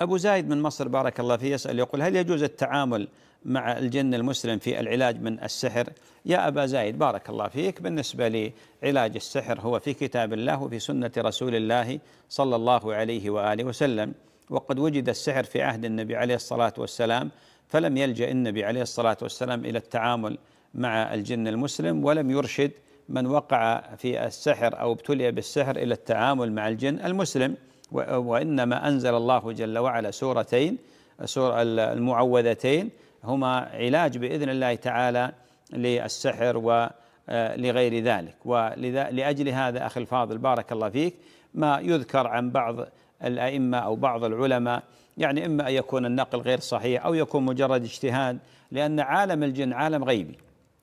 أبو زايد من مصر بارك الله فيه يسأل يقول هل يجوز التعامل مع الجن المسلم في العلاج من السحر يا أبا زايد بارك الله فيك بالنسبة لعلاج السحر هو في كتاب الله وفي سنة رسول الله صلى الله عليه وآله وسلم وقد وجد السحر في عهد النبي عليه الصلاة والسلام فلم يلجأ النبي عليه الصلاة والسلام إلى التعامل مع الجن المسلم ولم يرشد من وقع في السحر أو ابتلي بالسحر إلى التعامل مع الجن المسلم وإنما أنزل الله جل وعلا سورتين سورة المعوذتين هما علاج بإذن الله تعالى للسحر ولغير آه، ذلك ولأجل هذا أخي الفاضل بارك الله فيك ما يذكر عن بعض الأئمة أو بعض العلماء يعني إما أن يكون النقل غير صحيح أو يكون مجرد اجتهاد لأن عالم الجن عالم غيبي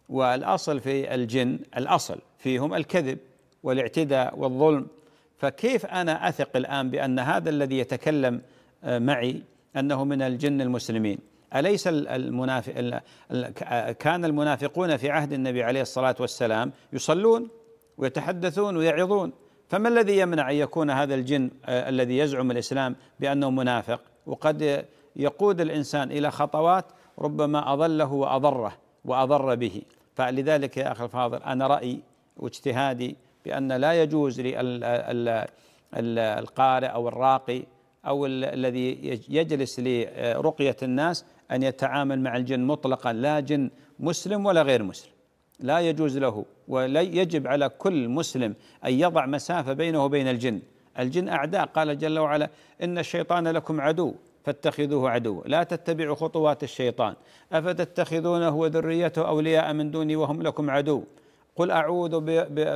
والأصل في الجن الأصل فيهم الكذب والاعتداء والظلم فكيف انا اثق الان بان هذا الذي يتكلم آه، معي انه من الجن المسلمين أليس المنافق آه، كان المنافقون في عهد النبي عليه الصلاة والسلام يصلون ويتحدثون ويعظون فما الذي يمنع أن يكون هذا الجن آه، الذي يزعم الإسلام بأنه منافق وقد يقود الإنسان إلى خطوات ربما أضله وأضره وأضر به فلذلك يا أخي الفاضل أنا رأيي واجتهادي بأن لا يجوز للقارئ أو الراقي أو الذي يجلس لرقية آه، الناس أن يتعامل مع الجن مطلقا لا جن مسلم ولا غير مسلم لا يجوز له ويجب على كل مسلم أن يضع مسافة بينه وبين الجن الجن أعداء قال جل وعلا إن الشيطان لكم عدو فاتخذوه عدوا لا تتبعوا خطوات الشيطان أفتتخذونه وذريته أولياء من دوني وهم لكم عدو قل اعوذ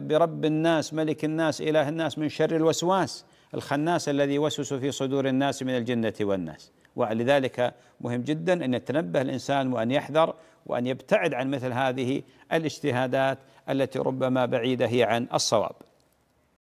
برب الناس ملك الناس اله الناس من شر الوسواس الخناس الذي يوسوس في صدور الناس من الجنه والناس ولذلك مهم جدا ان يتنبه الانسان وان يحذر وان يبتعد عن مثل هذه الاجتهادات التي ربما بعيده هي عن الصواب